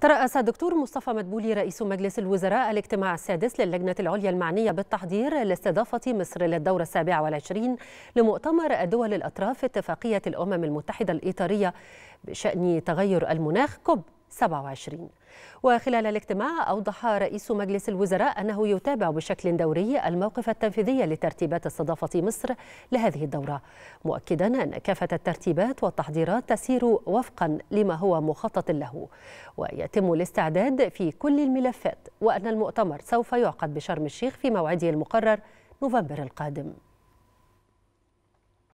ترأس دكتور مصطفى مدبولي رئيس مجلس الوزراء الاجتماع السادس للجنة العليا المعنية بالتحضير لاستضافة مصر للدورة السابعة والعشرين لمؤتمر الدول الأطراف اتفاقية الأمم المتحدة الإيطارية بشأن تغير المناخ كوب 27 وخلال الاجتماع أوضح رئيس مجلس الوزراء أنه يتابع بشكل دوري الموقف التنفيذي لترتيبات استضافة مصر لهذه الدورة مؤكدا أن كافة الترتيبات والتحضيرات تسير وفقا لما هو مخطط له ويتم الاستعداد في كل الملفات وأن المؤتمر سوف يعقد بشرم الشيخ في موعده المقرر نوفمبر القادم